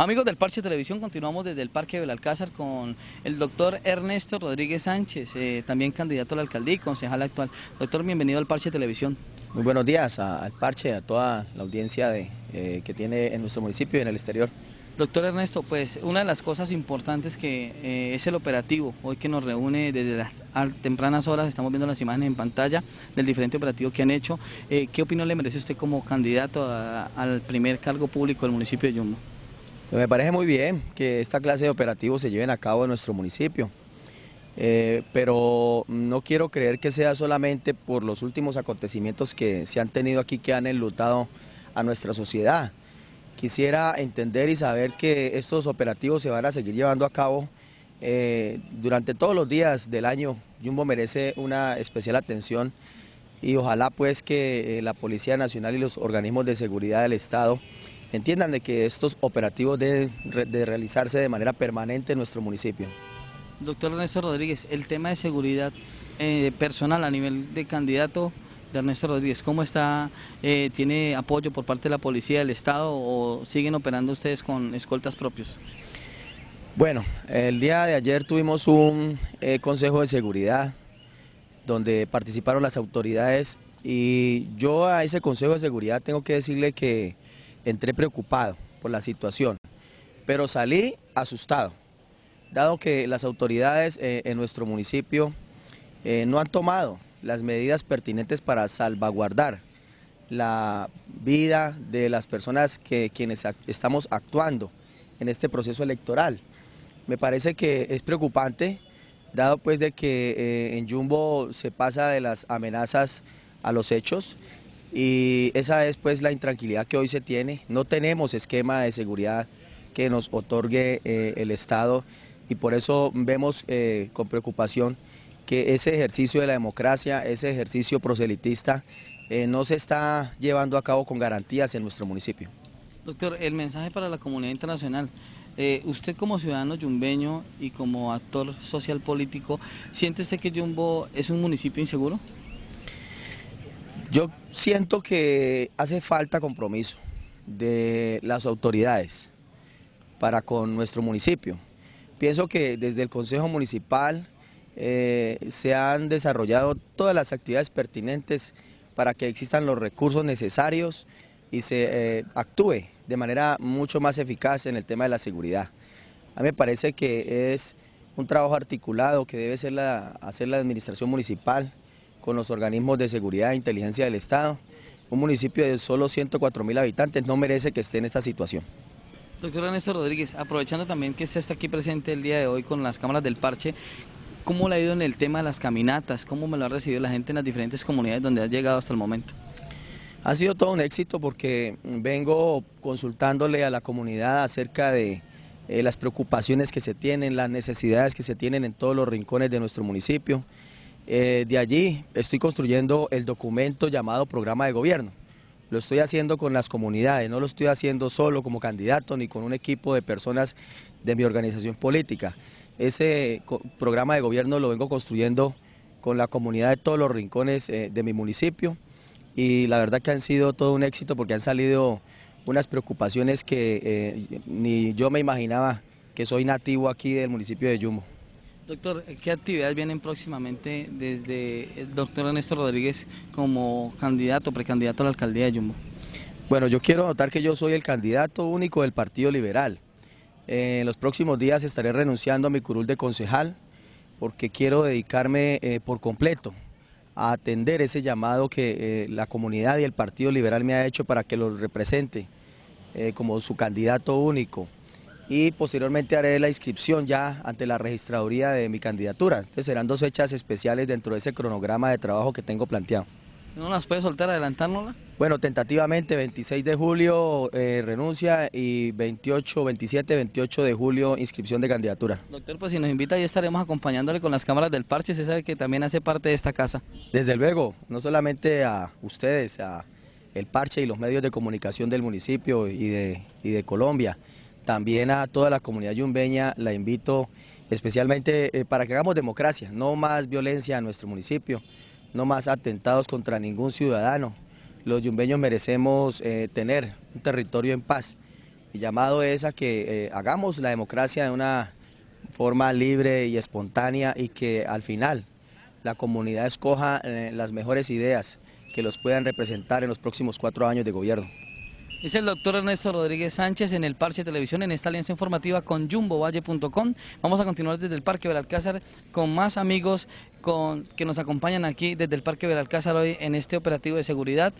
Amigos del Parche Televisión, continuamos desde el Parque Belalcázar con el doctor Ernesto Rodríguez Sánchez, eh, también candidato a la alcaldía y concejal actual. Doctor, bienvenido al Parche Televisión. Muy buenos días al Parche, a toda la audiencia eh, que tiene en nuestro municipio y en el exterior. Doctor Ernesto, pues una de las cosas importantes que eh, es el operativo, hoy que nos reúne desde las tempranas horas, estamos viendo las imágenes en pantalla del diferente operativo que han hecho. ¿Qué opinión le merece usted como candidato al primer cargo público del municipio de Yumbo? Me parece muy bien que esta clase de operativos se lleven a cabo en nuestro municipio, eh, pero no quiero creer que sea solamente por los últimos acontecimientos que se han tenido aquí que han enlutado a nuestra sociedad. Quisiera entender y saber que estos operativos se van a seguir llevando a cabo eh, durante todos los días del año. Jumbo merece una especial atención y ojalá pues que eh, la Policía Nacional y los organismos de seguridad del Estado entiendan de que estos operativos deben de realizarse de manera permanente en nuestro municipio. Doctor Ernesto Rodríguez, el tema de seguridad eh, personal a nivel de candidato de Ernesto Rodríguez, ¿cómo está? Eh, ¿Tiene apoyo por parte de la policía del Estado o siguen operando ustedes con escoltas propios? Bueno, el día de ayer tuvimos un eh, consejo de seguridad donde participaron las autoridades y yo a ese consejo de seguridad tengo que decirle que entré preocupado por la situación, pero salí asustado, dado que las autoridades eh, en nuestro municipio eh, no han tomado las medidas pertinentes para salvaguardar la vida de las personas que quienes estamos actuando en este proceso electoral. Me parece que es preocupante, dado pues de que eh, en Jumbo se pasa de las amenazas a los hechos y esa es pues la intranquilidad que hoy se tiene. No tenemos esquema de seguridad que nos otorgue eh, el Estado y por eso vemos eh, con preocupación que ese ejercicio de la democracia, ese ejercicio proselitista, eh, no se está llevando a cabo con garantías en nuestro municipio. Doctor, el mensaje para la comunidad internacional. usted como ciudadano yumbeño y como actor social político, ¿siente usted que Yumbo es un municipio inseguro? Yo siento que hace falta compromiso de las autoridades para con nuestro municipio. Pienso que desde el Consejo Municipal eh, se han desarrollado todas las actividades pertinentes para que existan los recursos necesarios y se eh, actúe de manera mucho más eficaz en el tema de la seguridad. A mí me parece que es un trabajo articulado que debe ser hacer la administración municipal, con los organismos de seguridad e inteligencia del Estado. Un municipio de solo 104 mil habitantes no merece que esté en esta situación. Doctor Ernesto Rodríguez, aprovechando también que usted está aquí presente el día de hoy con las cámaras del parche, ¿cómo le ha ido en el tema de las caminatas? ¿Cómo me lo ha recibido la gente en las diferentes comunidades donde ha llegado hasta el momento? Ha sido todo un éxito porque vengo consultándole a la comunidad acerca de eh, las preocupaciones que se tienen, las necesidades que se tienen en todos los rincones de nuestro municipio. Eh, de allí estoy construyendo el documento llamado programa de gobierno. Lo estoy haciendo con las comunidades, no lo estoy haciendo solo como candidato ni con un equipo de personas de mi organización política. Ese programa de gobierno lo vengo construyendo con la comunidad de todos los rincones eh, de mi municipio y la verdad que han sido todo un éxito porque han salido unas preocupaciones que eh, ni yo me imaginaba que soy nativo aquí del municipio de Yumo. Doctor, ¿qué actividades vienen próximamente desde el doctor Ernesto Rodríguez como candidato, precandidato a la alcaldía de Yumbo? Bueno, yo quiero notar que yo soy el candidato único del Partido Liberal. Eh, en los próximos días estaré renunciando a mi curul de concejal porque quiero dedicarme eh, por completo a atender ese llamado que eh, la comunidad y el Partido Liberal me ha hecho para que lo represente como su candidato único y posteriormente haré la inscripción ya ante la registraduría de mi candidatura. Entonces serán dos fechas especiales dentro de ese cronograma de trabajo que tengo planteado. ¿No las puede soltar, adelantándola? Bueno, tentativamente 26 de julio eh, renuncia y 28, 27, 28 de julio inscripción de candidatura. Doctor, pues si nos invita ya estaremos acompañándole con las cámaras del parche, se sabe que también hace parte de esta casa. Desde luego, no solamente a ustedes, a el parche y los medios de comunicación del municipio y de, y de Colombia, también a toda la comunidad yumbeña la invito especialmente eh, para que hagamos democracia, no más violencia en nuestro municipio, no más atentados contra ningún ciudadano. Los yumbeños merecemos eh, tener un territorio en paz. Mi llamado es a que eh, hagamos la democracia de una forma libre y espontánea y que al final la comunidad escoja las mejores ideas que los puedan representar en los próximos cuatro años de gobierno. Es el doctor Ernesto Rodríguez Sánchez en el Parche Televisión, en esta alianza informativa con jumbovalle.com. Vamos a continuar desde el Parque Belalcázar con más amigos con, que nos acompañan aquí desde el Parque Belalcázar hoy en este operativo de seguridad.